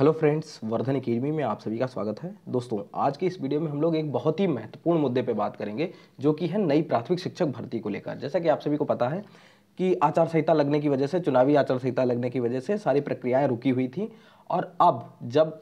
hello friends Vardhan academy में आप सभी का स्वागत है दोस्तों आज के इस वीडियो में हम लोग एक बहुत ही महत्वपूर्ण मुद्दे पर बात करेंगे जो कि है नई प्राथमिक शिक्षक भर्ती को लेकर जैसा कि आप सभी को पता है कि आचार संहिता लगने की वजह से चुनावी आचार संहिता लगने की वजह से सारी प्रक्रियाएं रुकी हुई थी और अब जब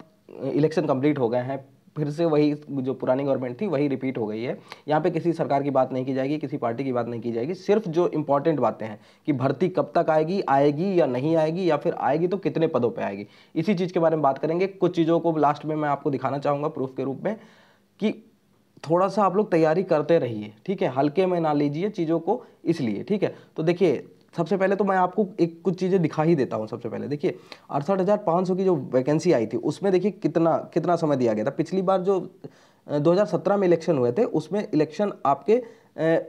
इलेक्शन कंप्लीट हो गए हैं फिर से वही जो पुरानी गवर्नमेंट थी वही रिपीट हो गई है यहाँ पे किसी सरकार की बात नहीं की जाएगी किसी पार्टी की बात नहीं की जाएगी सिर्फ जो इंपॉर्टेंट बातें हैं कि भर्ती कब तक आएगी आएगी या नहीं आएगी या फिर आएगी तो कितने पदों पर आएगी इसी चीज़ के बारे में बात करेंगे कुछ चीज़ों को लास्ट में मैं आपको दिखाना चाहूँगा प्रूफ के रूप में कि थोड़ा सा आप लोग तैयारी करते रहिए ठीक है हल्के में ना लीजिए चीज़ों को इसलिए ठीक है तो देखिए सबसे पहले तो मैं आपको एक कुछ चीज़ें दिखा ही देता हूँ सबसे पहले देखिए अड़सठ हज़ार पाँच सौ की जो वैकेंसी आई थी उसमें देखिए कितना कितना समय दिया गया था पिछली बार जो 2017 में इलेक्शन हुए थे उसमें इलेक्शन आपके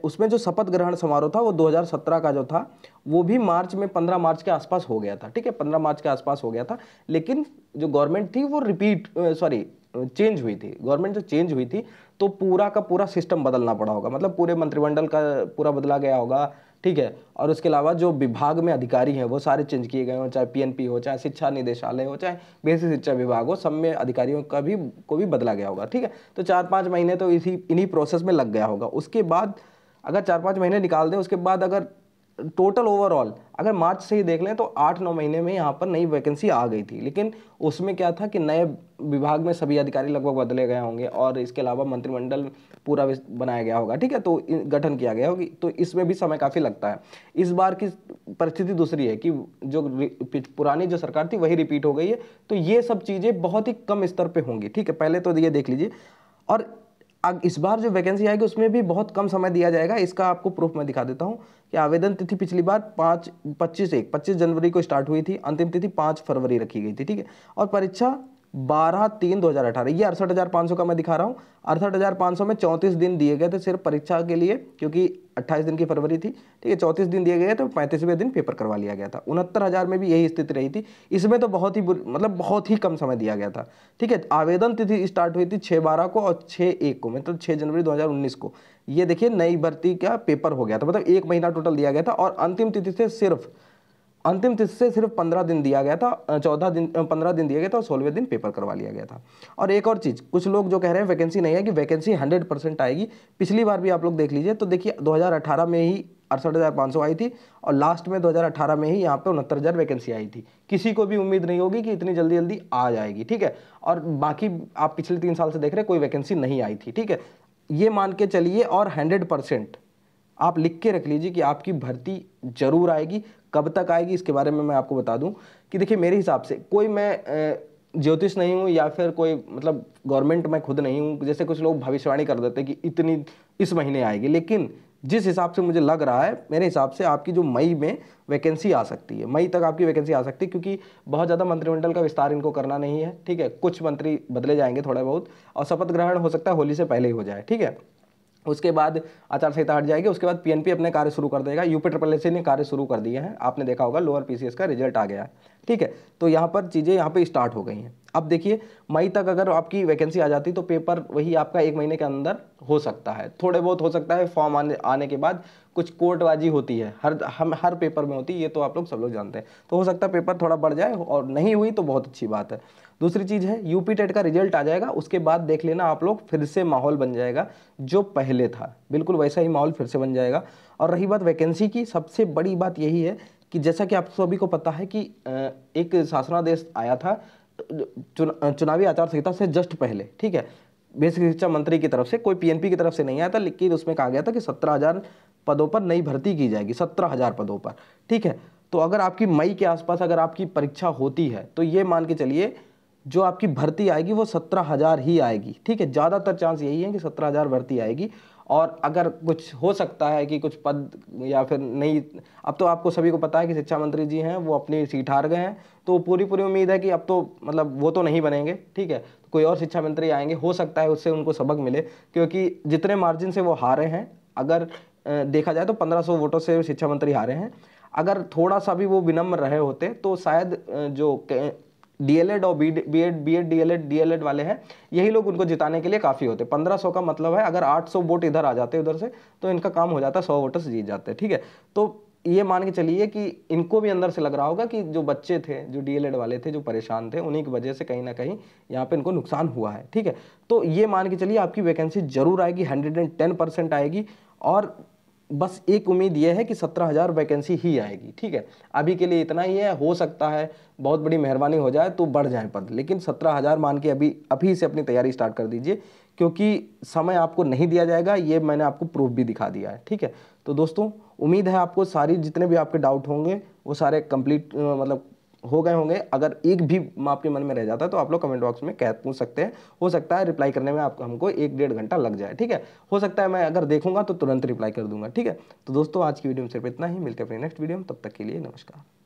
उसमें जो शपथ ग्रहण समारोह था वो 2017 का जो था वो भी मार्च में 15 मार्च के आसपास हो गया था ठीक है 15 मार्च के आसपास हो गया था लेकिन जो गवर्नमेंट थी वो रिपीट सॉरी चेंज हुई थी गवर्नमेंट जो चेंज हुई थी तो पूरा का पूरा सिस्टम बदलना पड़ा होगा मतलब पूरे मंत्रिमंडल का पूरा बदला गया होगा ठीक है और उसके अलावा जो विभाग में अधिकारी हैं वो सारे चेंज किए गए हों चाहे पीएनपी हो चाहे शिक्षा निदेशालय हो चाहे बेसिक शिक्षा विभाग हो सब में अधिकारियों का भी को भी बदला गया होगा ठीक है तो चार पाँच महीने तो इसी इन्हीं प्रोसेस में लग गया होगा उसके बाद अगर चार पाँच महीने निकाल दें उसके बाद अगर टोटल ओवरऑल अगर मार्च से ही देख लें तो आठ नौ महीने में यहाँ पर नई वैकेंसी आ गई थी लेकिन उसमें क्या था कि नए विभाग में सभी अधिकारी लगभग बदले गए होंगे और इसके अलावा मंत्रिमंडल पूरा बनाया गया होगा ठीक है तो गठन किया गया होगी तो इसमें भी समय काफ़ी लगता है इस बार की परिस्थिति दूसरी है कि जो पुरानी जो सरकार थी वही रिपीट हो गई है तो ये सब चीज़ें बहुत ही कम स्तर पर होंगी ठीक है पहले तो ये देख लीजिए और इस बार जो वैकेंसी आएगी उसमें भी बहुत कम समय दिया जाएगा इसका आपको प्रूफ मैं दिखा देता हूँ कि आवेदन तिथि पिछली बार पाँच पच्चीस एक पच्चीस जनवरी को स्टार्ट हुई थी अंतिम तिथि पाँच फरवरी रखी गई थी ठीक है और परीक्षा बारह तीन दो हज़ार अठारह ये अड़सठ हज़ार पाँच सौ का मैं दिखा रहा हूँ अड़सठ हज़ार पाँच सौ में चौंतीस दिन दिए गए थे सिर्फ परीक्षा के लिए क्योंकि अट्ठाईस दिन की फरवरी थी ठीक है चौंतीस दिन दिए गए तो पैंतीसवें दिन पेपर करवा लिया गया था उनहत्तर हज़ार में भी यही स्थिति रही थी इसमें तो बहुत ही मतलब बहुत ही कम समय दिया गया था ठीक है आवेदन तिथि स्टार्ट हुई थी छः बारह को और छः एक को मतलब छः जनवरी दो को ये देखिए नई भर्ती का पेपर हो गया था मतलब एक महीना टोटल दिया गया था और अंतिम तिथि से सिर्फ अंतिम तिथि से सिर्फ पंद्रह दिन दिया गया था चौदह दिन पंद्रह दिन दिया गया था और सोलहवें दिन पेपर करवा लिया गया था और एक और चीज़ कुछ लोग जो कह रहे हैं वैकेंसी नहीं है कि वैकेंसी हंड्रेड परसेंट आएगी पिछली बार भी आप लोग देख लीजिए तो देखिए 2018 में ही अड़सठ हज़ार पाँच सौ आई थी और लास्ट में 2018 में ही यहाँ पर उनहत्तर हज़ार वैकेंसी आई थी किसी को भी उम्मीद नहीं होगी कि इतनी जल्दी जल्दी आ जाएगी ठीक है और बाकी आप पिछले तीन साल से देख रहे कोई वैकेंसी नहीं आई थी ठीक है ये मान के चलिए और हंड्रेड परसेंट आप लिख के रख लीजिए कि आपकी भर्ती जरूर आएगी कब तक आएगी इसके बारे में मैं आपको बता दूं कि देखिए मेरे हिसाब से कोई मैं ज्योतिष नहीं हूँ या फिर कोई मतलब गवर्नमेंट मैं खुद नहीं हूँ जैसे कुछ लोग भविष्यवाणी कर देते हैं कि इतनी इस महीने आएगी लेकिन जिस हिसाब से मुझे लग रहा है मेरे हिसाब से आपकी जो मई में वैकेंसी आ सकती है मई तक आपकी वैकेंसी आ सकती है क्योंकि बहुत ज़्यादा मंत्रिमंडल का विस्तार इनको करना नहीं है ठीक है कुछ मंत्री बदले जाएंगे थोड़ा बहुत और शपथ ग्रहण हो सकता है होली से पहले ही हो जाए ठीक है उसके बाद आचार संहिता हट जाएगी उसके बाद पीएनपी अपने कार्य शुरू कर देगा यूपी ट्रिपल एस ने कार्य शुरू कर दिए हैं आपने देखा होगा लोअर पीसीएस का रिजल्ट आ गया है ठीक है तो यहाँ पर चीज़ें यहाँ पे स्टार्ट हो गई हैं अब देखिए मई तक अगर आपकी वैकेंसी आ जाती तो पेपर वही आपका एक महीने के अंदर हो सकता है थोड़े बहुत हो सकता है फॉर्म आने आने के बाद कुछ कोर्टबाजी होती है हर हम हर पेपर में होती है ये तो आप लोग सब लोग जानते हैं तो हो सकता है पेपर थोड़ा बढ़ जाए और नहीं हुई तो बहुत अच्छी बात है दूसरी चीज़ है यूपी टेट का रिजल्ट आ जाएगा उसके बाद देख लेना आप लोग फिर से माहौल बन जाएगा जो पहले था बिल्कुल वैसा ही माहौल फिर से बन जाएगा और रही बात वैकेंसी की सबसे बड़ी बात यही है कि जैसा कि आप सभी को पता है कि एक शासनादेश आया था चुना चुनावी आचार संहिता से जस्ट पहले ठीक है बेसिक शिक्षा मंत्री की तरफ से कोई पीएनपी की तरफ से नहीं आया था लेकिन उसमें कहा गया था कि सत्रह हज़ार पदों पर नई भर्ती की जाएगी सत्रह हज़ार पदों पर ठीक है तो अगर आपकी मई के आसपास अगर आपकी परीक्षा होती है तो ये मान के चलिए जो आपकी भर्ती आएगी वो सत्रह हज़ार ही आएगी ठीक है ज़्यादातर चांस यही है कि सत्रह हज़ार भर्ती आएगी और अगर कुछ हो सकता है कि कुछ पद या फिर नहीं अब तो आपको सभी को पता है कि शिक्षा मंत्री जी हैं वो अपनी सीट हार गए हैं तो पूरी पूरी उम्मीद है कि अब तो मतलब वो तो नहीं बनेंगे ठीक है कोई और शिक्षा मंत्री आएंगे हो सकता है उससे उनको सबक मिले क्योंकि जितने मार्जिन से वो हारे हैं अगर देखा जाए तो पंद्रह वोटों से शिक्षा मंत्री हारे हैं अगर थोड़ा सा भी वो विनम्र रहे होते तो शायद जो डीएलएड और B Ed B BEd BEd DElEd DElEd वाले हैं यही लोग उनको जिताने के लिए काफ़ी होते हैं पंद्रह सौ का मतलब है अगर आठ सौ वोट इधर आ जाते उधर से तो इनका काम हो जाता है सौ वोटर्स जीत जाते हैं ठीक है तो ये मान के चलिए कि इनको भी अंदर से लग रहा होगा कि जो बच्चे थे जो डीएलएड वाले थे जो परेशान थे उन्हीं की वजह से कहीं ना कहीं यहाँ पे इनको नुकसान हुआ है ठीक है तो ये मान के चलिए आपकी वैकेंसी जरूर आएगी हंड्रेड एंड टेन परसेंट आएगी और बस एक उम्मीद यह है कि सत्रह हज़ार वैकेंसी ही आएगी ठीक है अभी के लिए इतना ही है हो सकता है बहुत बड़ी मेहरबानी हो जाए तो बढ़ जाए पद लेकिन सत्रह हज़ार मान के अभी अभी से अपनी तैयारी स्टार्ट कर दीजिए क्योंकि समय आपको नहीं दिया जाएगा ये मैंने आपको प्रूफ भी दिखा दिया है ठीक है तो दोस्तों उम्मीद है आपको सारी जितने भी आपके डाउट होंगे वो सारे कंप्लीट मतलब हो गए होंगे अगर एक भी आपके मन में रह जाता है तो आप लोग कमेंट बॉक्स में कह पूछ सकते हैं हो सकता है रिप्लाई करने में आप हमको एक डेढ़ घंटा लग जाए ठीक है हो सकता है मैं अगर देखूंगा तो तुरंत रिप्लाई कर दूंगा ठीक है तो दोस्तों आज की वीडियो में सिर्फ इतना ही मिलते हैं अपने नेक्स्ट वीडियो में तब तक के लिए नमस्कार